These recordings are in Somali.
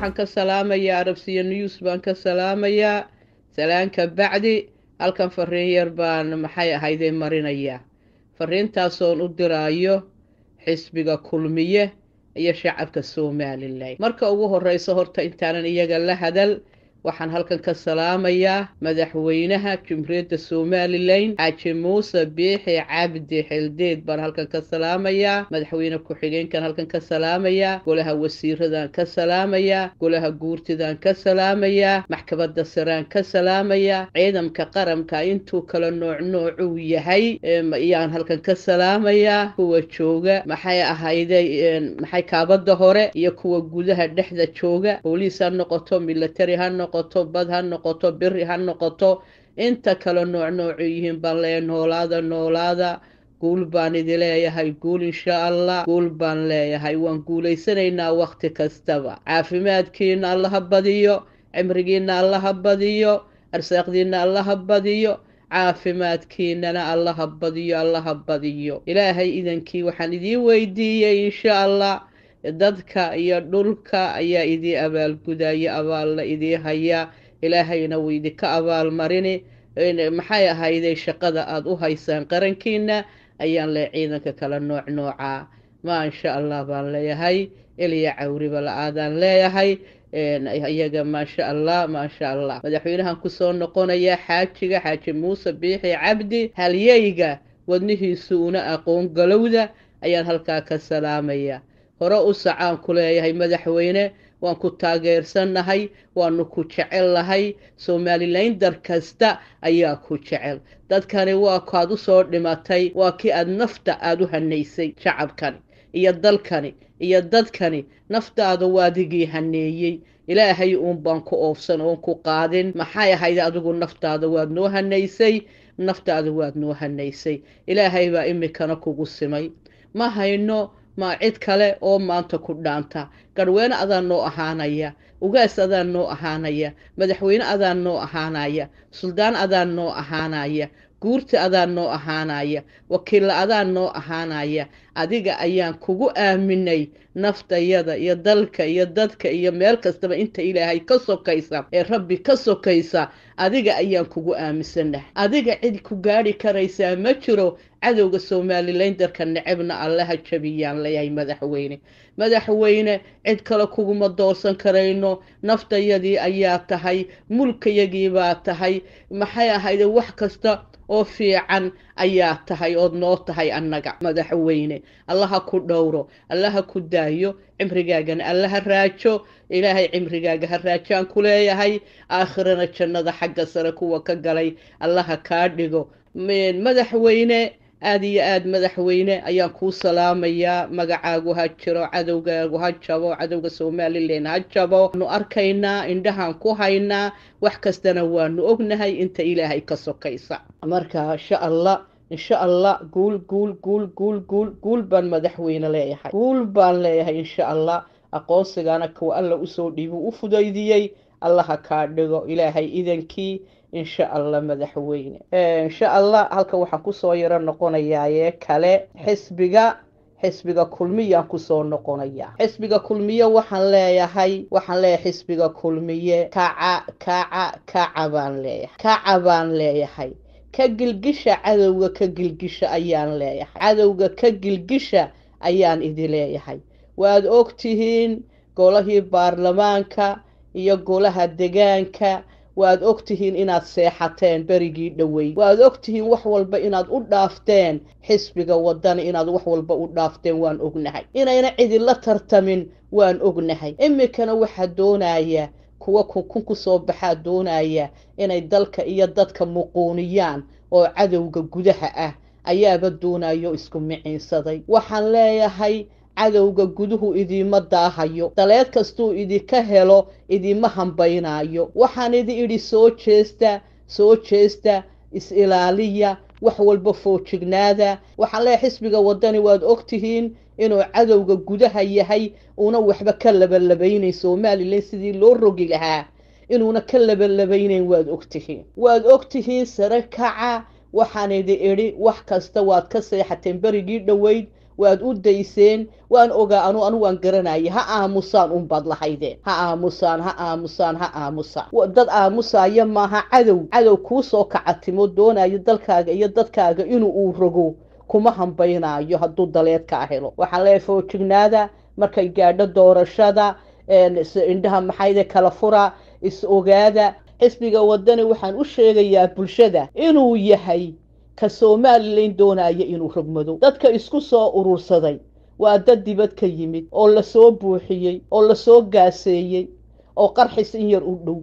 waxaan ka salaamayaa arabsiya news baan ka salaamayaa salaanka bacdi halkan fariin yar baan maxay ahaydee marinayaa fariintaasoon u diraayo xisbiga kulmiye iyo shacabka somalilan marka ugu horeyso horta intaanan iyaga la hadal waxaan halkan ka salaamayaa madaxweynaha jumhuuriyadda somalilan xaaji muuse biixi cabdi xildeed baan halkan ka salaamayaa madaxweyne ku-xigeenkan halkan ka salaamayaa golaha wasiiradan ka salaamayaa golaha guurtidan ka salaamayaa maxkamadda saraan ka salaamayaa ciidamka qaranka intuu kala nooc noocuu yahay ayaan halkan ka salaamayaa kuwa jooga maxay ahayday maxay kaabadda hore iyo kuwa gudaha dhexda jooga booliis ha noqoto militari ha noqo noqoto bad ha noqoto biri ha noqoto inta kale noocnooco yihiin balee noolaada noolaada guul baan idi leeyahay guul insha allah guul baan leeyahay waan guulaysanaynaa wakhti kastaba caafimaadkiina allaha badiyo cimrigiina allaha badiyo arsaaqdiina allaha badiyo caafimaadkiinana allaha badiyo allaha badiyo ilaahay idankii waxaan idiin weydiiyey insha allah dadka iyo dhulka ayaa idii abaalgudaya abaalna idii haya ilaahayna wuu idinka abaalmarini maxay ahayday shaqada aad u haysaan qarankiina ayaan lee ciidanka kala nooc noocaa maasha allah baan leeyahay iliya cawriba la-aadaan leeyahay iyaga maasha allah maasha allah madaxweynahan kusoo noqonaya xaajiga xaaji muuse biixi cabdi halyeyga wadnihiisu una aqoon galowda ayaan halkaa ka salaamaya hore u sacaan ku leeyahay madaxweyne waan ku taageersannahay waanu ku jecel lahay soomaalilayn dar kasta ayaa ku jecel dadkani waa kaad u soo dhimatay waa kii aad nafta aad u hanaysay shacabkani iyo dalkani iyo dadkani naftaada waadigii haneeyey ilaahay uun baan ku oofsan oon ku qaadin maxay ahayd adigu naftaada waad noo hanaysay naftaada waad noo hanaysay ilaahay baa imikana kugu simay ma hayno maa cid kale oo maanta ku dhaanta garweyne adaa noo ahaanaya ugaas adaa noo ahaanaya madaxweyne adaa noo ahaanaya suldaan adaa noo ahaanaya guurti adaa noo ahaanaya wakiilla adaa noo ahaanaya adiga ayaan kugu aaminay naftayada iyo dalka iyo dadka iyo meel kastaba inta ilaahay ka sokaysa ee rabbi ka sokaysa adiga ayaan kugu aaminsanahay adiga cid ku gaadhi karaysaa ma jiro cadowga somalilan necebna allaha jabiyaan leeyahay madaxweyne madaxweyne cid kale kuguma doorsan karayno naftayadii ayaa tahay mulkayagii baa tahay maxay ahayde wax kasta oo fiican ayaa tahay ood noo tahay annaga madaxweyne allaha ku dhowro allaha ku daayo cimrigaagana allaha raajo ilaahay cimrigaaga ha raajaan ku leeyahay aakhirana jannada xagga sare kuwa ka galay allaha kaa dhigo madaxweyne aada iyo aada madaxweyne ayaan kuu salaamayaa magacaagu ha jiro cadowgaagu ha jabo cadowga somalilan ha jabo nu arkaynaa indhahaan ku haynaa wax kastana waanu ognahay inta ilaahay ka sokaysa marka sha allah insha allah guul guul guul guul guul guul baan madaxweyne leeyahay guul baan leeyahay insha allah aqoonsigana kuwa alla usoo dhiibu u fudaydiyey allaha kaa dhigo ilaahay idankii insha allah madaxweyne insha allah halkan waxaan kusoo yaro noqonayaaye kale xisbiga xisbiga kulmiyaan kusoo noqonaya xisbiga kulmiye waxaan leeyahay waxaan leeyahay xisbiga kulmiye kaca kaca kaca baan leeyahay kaca baan leeyahay ka gilgisha cadowga ka gilgisha ayaan leeyahay cadowga ka gilgisha ayaan idi leeyahay waad og tihiin golahii baarlamaanka iyo golaha degaanka waad tihiin inaad seexateen berigii dhowey waad og tihiin wax walba inaad u dhaafteen xisbiga wadana inaad wax walba u dhaafteen waan ognahay inayna cidila tartamin waan ognahay iminkana waxaa doonaya kuwa kunkun ku soo baxaa doonaya inay dalka iyo dadka muquuniyaan oo cadowga gudaha ah ayaaba doonayo isku miciinsaday waxaan leeyahay cadowga guduhu idiima daahayo daleed kastuu idinka helo idiima hambaynaayo waxaan idi idhi soo jeesta soo jeesta is-ilaaliya wax walba foojignaada waxaan leehay xisbiga waddani waad og tihiin inuu cadowga gudaha yahay uuna waxba ka labalabaynayn somalilan sidii loo rogi lahaa inuuna ka labalabaynayn waad ogtihiin waad ogtihiin sare kaca waxaan idi idhi wax kasta waad ka seexateen berigii dhoweyd waad u dayseen waan ogaa anu anu waan garanaya ha aamusaan unbaad lahaydeen ha aamusaan ha aamusaan ha aamusaan dad aamusaaya maaha cadow cadow kuu soo kacatimo doonayo dalkaaga iyo dadkaaga inu uu rogo kuma hambaynaayo hadduu daleedkaa helo waxaan leeyahay foojignaada markay gaadho doorashada indhaha maxayde kala fura is ogaada xisbiga wadani waxaan u sheegayaa bulshada inuu yahay ka somalilan doonaya inuu rogmado dadka isku soo urursaday waa dad dibad ka yimid oo lasoo buuxiyey oo lasoo gaaseeyey oo qarxis in yar u dhow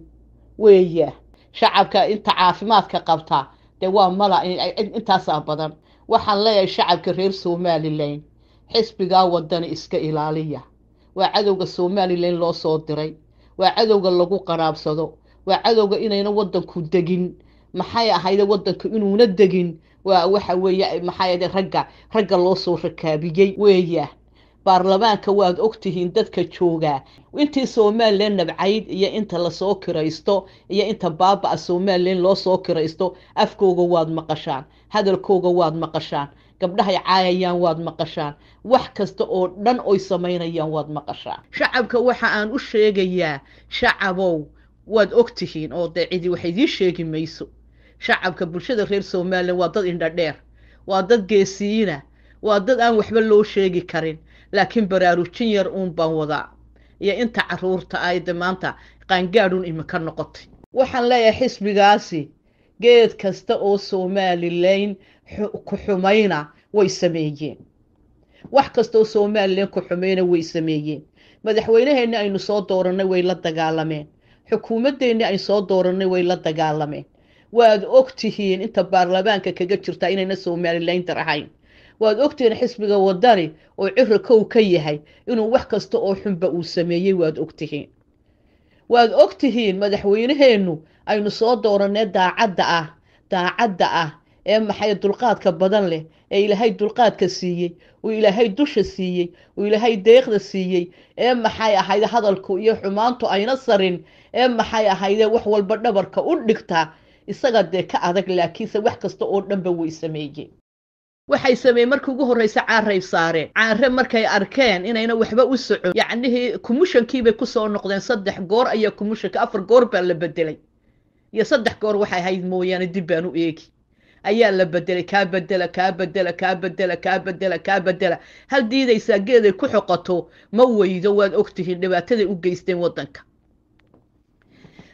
weeyaa shacabka inta caafimaadka qabtaa dee waa mala intaasaa badan waxaan leeyahay shacabka reer somalilan xisbigaa wadani iska ilaaliya waa cadowga somalilan loo soo diray waa cadowga lagu qanaabsado waa cadowga inayna waddanku degin maxay ahayde waddanku inuuna degin waxa weeye maxaayade ragga ragga loo soo rakaabiyey weeya baarlamaanka waad ogtihiin dadka joogaa intii somalilan nabcayd iyo inta lasoo kiraysto iyo inta baaba'a a somalilan loo soo kiraysto afkooga waad maqashaan hadalkooga waad maqashaan gabdhahay caayayaan waad maqashaan wax kasta oo dhan oy samaynayaan waad maqashaan shacabka waxa aan u sheegayaa shacabow waad og tihiin oo dee cidi wax idiin sheegi mayso shacabka bulshada reer somalilan waa dad indhadheer waa dad geesiyiina ah, waa dad aan waxba loo sheegi karin laakiin baraarujin yar uun baan wadaa iyo inta caruurta ah de maanta qaangaadhun iminka noqotay waxaan leeyahay xisbigaasi geed kasta oo somalilan ku xumayna way sameeyeen wax kasta oo somalilan ku xumayna way sameeyeen madaxweynaheenna aynu soo dooranay way la dagaalameen xukuumaddeenni aynu soo dooranay way la dagaalameen waad og tihiin inta baarlamaanka kaga jirtaa inayna somalilayntar ahayn waad ogtihiin xisbiga wadani oo ciri kow ka yahay inuu wax kasta oo xunba uu sameeyey waad ogtihiin waad ogtihiin madaxweyneheennu aynu soo dooranee daacadda ah daacadda ah ee maxay dulqaadka badan leh ee ilaahay dulqaadka siiyey uu ilaahay dusha siiyey uu ilaahay deeqda siiyey ee maxay ahayd hadalku iyo xumaantu ayna sarin ee maxay ahayde wax walba dhabarka u dhigta isagaa dee ka adag laakiinse wax kasta oo dhanba way sameeyeen waxay sameeyen markii ugu horraysa caaray saareen caare markay arkeen inayna waxba u socon yacnihii kumushankiibay ku soo noqdeen saddex goor ayaa kumushanka afar goor baa la bedelay iyo saddex goor waxay ahayd mooyaane dib baan u eegi ayaa la bedelay kaa bedela kaa bedela kaa bedela kaa bedela kaa bedela hal diidaysaa geeday ku xoqato ma weydo waad og tihiin dhibaataday u geysteen waddanka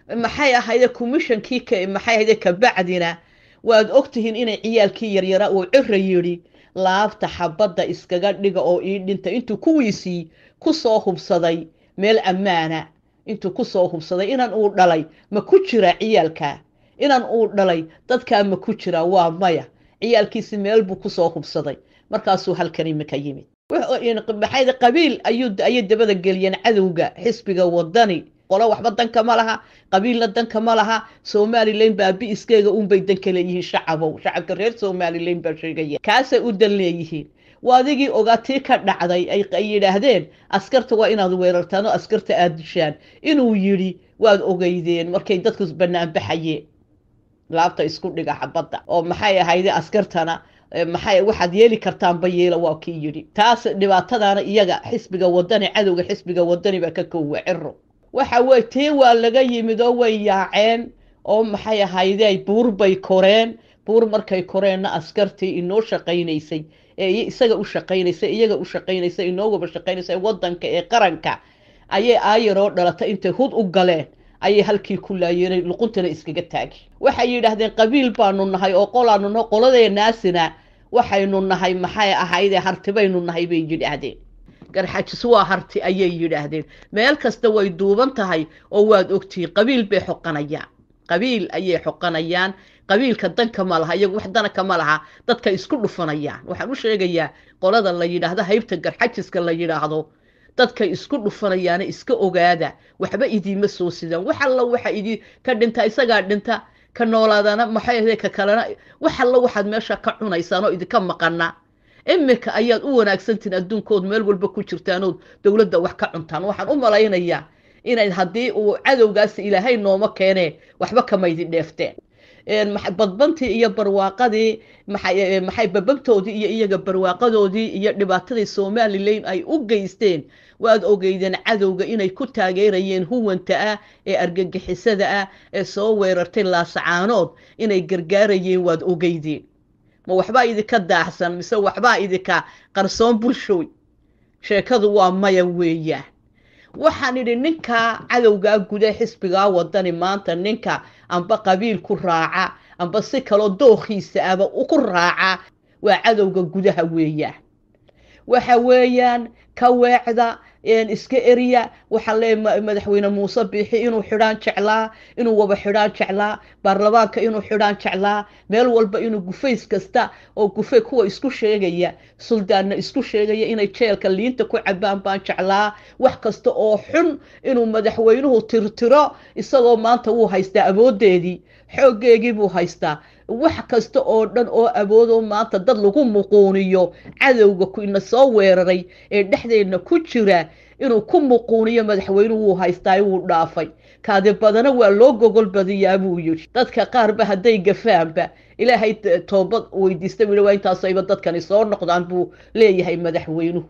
maxay ahayde commishonkii maxay ahayde kabacdina waad ogtihiin inay ciyaalkii yaryara uu ciro yidhi laabta xabadda iskaga dhiga oo ii dhinta intuu kuwiisii ku soo hubsaday meel ammaana intuu ku soo hubsaday inan uu dhalay ma ku jira ciyaalka inan uu dhalay dadkaa ma ku jira waa maya ciyaalkiisi meel buu kusoo hubsaday markaasuu halkan iminka yimid maxayde qabiil ayuu ayay dabada geliyeen cadowga xisbiga wadani qolo waxba danka ma laha qabiilna danka ma laha somalilan baabi iskeega unbay danka leeyihiin shacabow shacabka reer somalilan baa sheegaya kaasay u dan leeyihiin waadigii ogaa tii ka dhacday ay yidhaahdeen askarta waa inaad weerartaan oo askarta aada dishaan inuu yidhi waad ogeydeen markay dadku banaanbaxayeen laabta isku dhiga xabadda oo maxay ahayde askartana maxay waxaad yeeli kartaanba yeela waa kii yidhi taas dhibaatadaana iyaga xisbiga wadani cadowga xisbiga wadani baa ka koowa ciro waxa wey tii waa laga yimid oo way yaaceen oo maxay ahayday buur bay koreen buur markay koreenna askartii inoo shaqaynaysay ee isaga u shaqaynaysay iyaga u shaqaynaysay inoo waba shaqaynaysay wadanka ee qaranka ayay aayaroo dhalatay intay hud u galeen ayay halkii ku laayeenay luquntana iskaga taageen waxay yidhaahdeen qabiil baanu nahay oo qolaanu nahay naasina waxaynu nahay maxay ahaydee harti baynu nahay bay yidhaahdeen garxajisu waa harti ayay yidhaahdeen meel kasta way duuban tahay oo waad ogtihi qabiil bay xoqanayaan qabiil ayay xoqanayaan qabiilka danka ma laha iyagu wax danaka ma laha dadka isku dhufanayaan waxaan u sheegayaa qolada la yidhaahdo haybta garxajiska la yidhaahdo dadka isku dhufanayaana iska ogaada waxba idiima soo sidaan waxalla alla waxa idii ka dhinta isagaa dhinta ka noolaadana maxay ka kalena wax alla waxaad meesha ka cunaysaan oo idinka maqana iminka ayaad u wanaagsantihin adduunkood meel walba ku jirtaanood dowladda wax ka cuntaan waxaan u malaynayaa inay haddii uu cadowgaasi ilaahay nooma keenee waxba kamaydi dheefteen badbantii iyo barwaaqadii maxay bababtoodii iyo iyaga barwaaqadoodii iyo dhibaatadii somalilan ay u geysteen waad ogeydeen cadowga inay ku taageerayeen huwanta ah ee argagixisada ah ee soo weerartay laasacaanood inay gargaarayeen waad ogeydeen ma waxbaa idinka daaxsan mise waxbaa idinka qarsoon bulshooy sheekadu waa maya weeyaan waxaan idhi ninkaa cadowgaa ah guda xisbigaa ah wadani maanta ninka amba qabiil ku raaca amba si kaloo dookhiisa aba ku raaca waa cadowga gudaha weeyaan waxa weeyaan ka weecda iska eriya waxaa le madaxweyne muuse biixi inuu xidhaan jeclaa inuu waba xidhaan jeclaa baarlamaanka inuu xidhaan jeclaa meel walba inuu gufays kasta oo gufey kuwa isku sheegaya suldaanna isku sheegaya inay jeelka liinta ku cabaan baan jeclaa wax kasta oo xun inuu madaxweynuhu tirtiro isagoo maanta wuu haystaa aboodeedii xoogeegii buu haystaa wax kasta oo dhan oo awoodoo maanta dad lagu muquuniyo cadowga ina soo weeraray ee dhexdeenna ku jira inuu ku muquuniyo madaxweynuhu wuu haystaa wuu dhaafay kaadi badana waa loo gogol badiyaa buu yidhi dadka qaarba hadday gafaanba ilaahay toobad weydiista buu waa intaasayba dadkani soo noqdaan buu leeyahay madaxweynuhu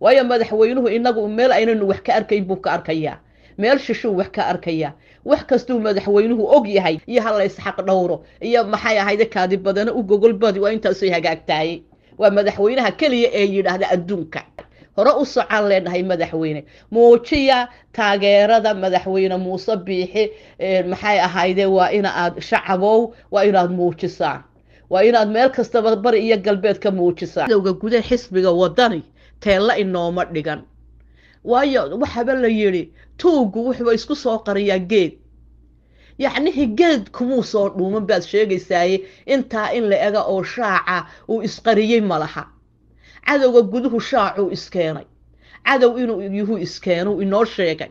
waayo madaxweynuhu inagu meel aynanu wax ka arkayn buu ka arkayaa meel shishuu wax ka arkayaa wax kastuu madaxweynuhu og yahay iyo ha laysxaq dhowro iyo maxay ahayde kaadi badana u gogolbadi waa intaasay hagaagtahay waa madaxweynaha keliya ee yidhaahda adduunka hore u socaan leenahay madaxweyne muujiya taageerada madaxweyne muuse biixi maxay ahayde waa in aad shacabow waa inaad muujisaan waa inaad meel kastaba bari iyo galbeed ka muujisaan gudaha xisbiga wadani teella inooma dhigan waayo waxaba la yidhi tuugu wuxuu isku soo qariyaa geed yacnihi geed kumuu soo dhuuman baad sheegaysaaye intaa in la ega oo shaaca uu isqariyey ma laha cadowga guduhu shaacuu iskeenay cadow inuu yuhuu iskeenuu inoo sheegay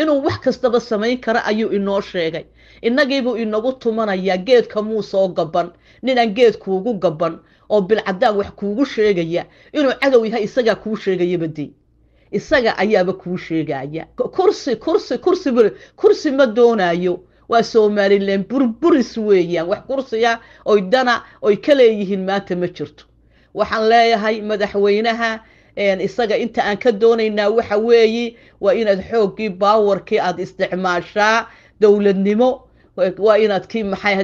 inuu wax kastaba samayn karo ayuu inoo sheegay innagiibuu inagu tumanayaa geedka muu soo gaban ninaan geed kuugu gaban oo bilcadaan wax kuugu sheegaya inuu cadow yahay isagaa kuu sheegayabadii isaga ayaaba kuu sheegaya kursi kursi kursi kursi ma doonaayo waa somalilan burburis weeyaan wax kursiya oy dana oy ka leeyihiin maanta ma jirto waxaan leeyahay madaxweynaha isaga inta aan ka doonaynaa waxa weeye waa inaad xooggii baawarkii aad isticmaashaa dowladnimo waa inaad kii maxay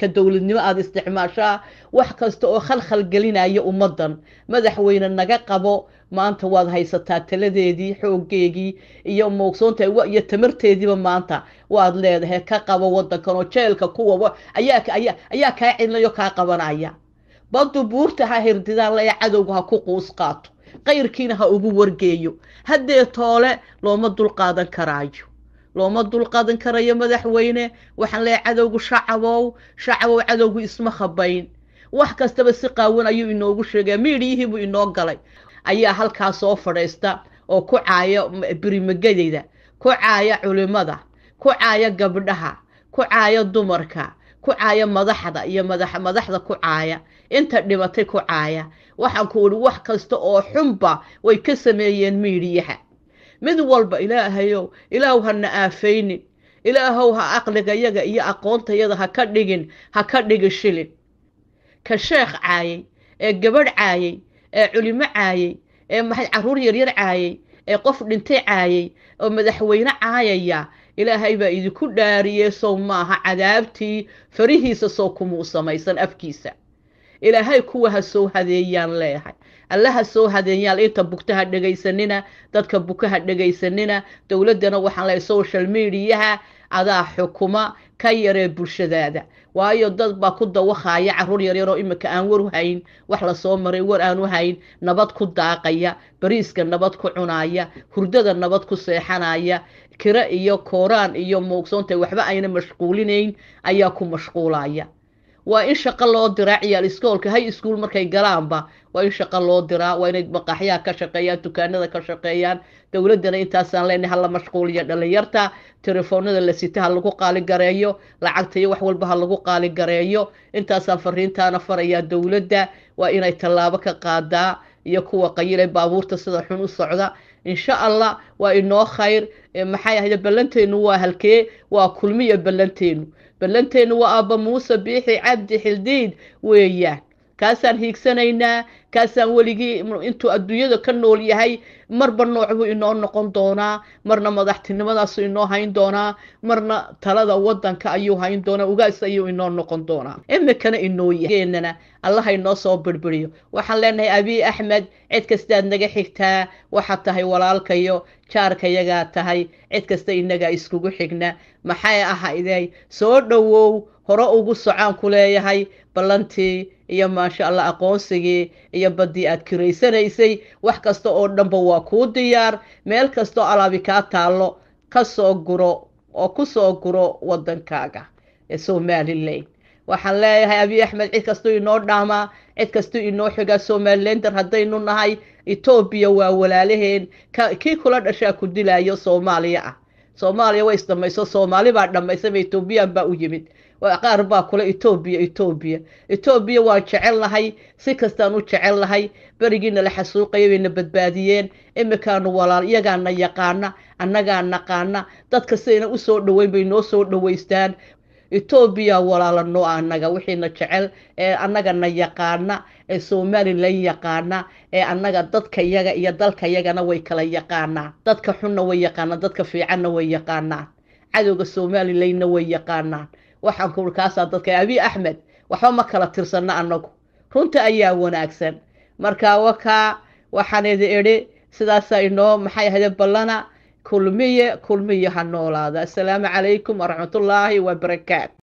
ka dowladnimo aada isticmaashaa wax kasta oo khalkhal gelinaya ummaddan madaxweyne naga qabo maanta waad haysataa taladeedii xooggeegii iyo moogsoonta iyo tamarteediiba maanta waad leedahay ka qabo waddankan oo jeelka kuwaba ayaa kaa cidlayo kaa qabanaya baddu buurta ha hirdidaalla ee cadowga ha ku quus qaato qayrkiina ha ugu wargeeyo haddee toole looma dulqaadan karaayo looma dulqaadan karayo madaxweyne waxaan leeyahay cadowgu shacabow shacabow cadowgu isma khabayn wax kastaba si qaawan ayuu inoogu sheegaya miidhiyihii buu inoo galay ayaa halkaa soo fadhiista oo ku caaya birimagadeyda ku caaya culimada ku caaya gabdhaha ku caaya dumarka ku caaya madaxda iyo madaxda ku caaya inta dhibatay ku caaya waxaanku ku uri wax kasta oo xunba way ka sameeyeen miidhiyaha mid walba ilaahayow ilaahw hana aafaynin ilaahow ha aqligayaga iyo aqoontayada ha ka dhigin ha ka dhigi shilin ka sheekh caayay ee gabadh caayay ee culimo caayey ee maxay caruur yaryar caayey ee qof dhintay caayay oo madaxweyne caayaya ilaahay baa idinku dhaariyey sow maaha cadaabtii farihiisa sow kumuu samaysan afkiisa ilaahay kuwa ha soo hadeeyaan leehay alla ha soo hadeeyaan inta bugtaha dhegaysanina dadka bukaha dhegaysanina dowladdana waxaan lehay social mediaha adaa xukuma ka yaree bulshadaada waayo dad baa ku dawaqaaya caruur yaryaroo iminka aan war u hayn wax lasoo maray war aan u hayn nabad ku daaqaya bariiska nabad ku cunaaya hurdada nabad ku seexanaya kiro iyo kooraan iyo muugsoonta waxba ayna mashquulinayn ayaa ku mashquulaya waa in shaqo loo diraa ciyaal iskoolka hay iskuol markay galaanba waa in shaqo loo diraa waa inay maqaaxyaha ka shaqeeyaan dukaanada ka shaqeeyaan dowladdana intaasaan leyna hala mashquuliya dhallinyarta telefoonada la sita ha lagu qaaligareeyo lacagta iyo wax walba ha lagu qaaligareeyo intaasaan fariintaana farayaa dowladda waa inay tallaabo ka qaadaa iyo kuwa qayile baabuurta sida xun u socda insha allah waa inoo khayr maxay ahayde ballanteennu waa halkee waa kulmiya ballanteennu ballanteenu waa aabba muuse biixi cabdi xildiid weeyaan kaasaan hiigsanaynaa kaasaan weligii intuu adduunyada ka nool yahay marba nooc buu inoo noqon doonaa marna madaxtinimadaasu inoo hayn doonaa marna talada waddanka ayuu hayn doonaa ugaas ayuu inoo noqon doonaa imikana inoo yahgeenana allaha inoo soo berberiyo waxaan leenahay abiy axmed cid kastaad naga xigtaa waxaad tahay walaalkayo jaarkayagaa tahay cid kasta inagaa iskugu xigna maxay ahaydey soo dhowow hore ugu socaan ku leeyahay ballantii iyo maasha allah aqoonsigii iyo baddii aad kiraysanaysay wax kasta oo dhanba waa kuu diyaar meel kastoo alaabi kaa taallo ka soo guro oo ku soo guro waddankaaga ee somalilan waxaan leeyahay abiy axmed cid kastuu inoo dhaamaa cid kastuu inoo xigaa somalilander haddaynu nahay etoobiya waa walaalaheen kii kula dhashaa ku dilaayo soomaaliya ah soomaaliya way isdhammayso soomaali baa dhammaysa ma etoobiyan baa u yimid qaar baa kule etoobiya etoobiya etoobiya waa jecel lahay si kastaan u jecel lahay berigiina la xasuuqaya bayna badbaadiyeen imikaanu walaal iyagaana yaqaana annagaa naqaana dadka sidayna usoo dhaweyn bay noo soo dhawaystaan etoobiya walaala noo annaga wixiina jecel ee annagana yaqaana ee somalilan yaqaana ee annaga dadka yaga iyo dalka yagana way kala yaqaanaan dadka xunna way yaqaanaan dadka fiicanna way yaqaanaan cadowga somalilanna way yaqaanaan waxaan kuulkaasaa dadka abi axmed waxba ma kala tirsanno annagu runta ayaa wanaagsan markaa wakaa waxaan idi idhi sidaasaa inoo maxay ahde ballana kulmiye kulmiye ha noolaada assalaamu calaykum waraxmatullaahi wabarakaatu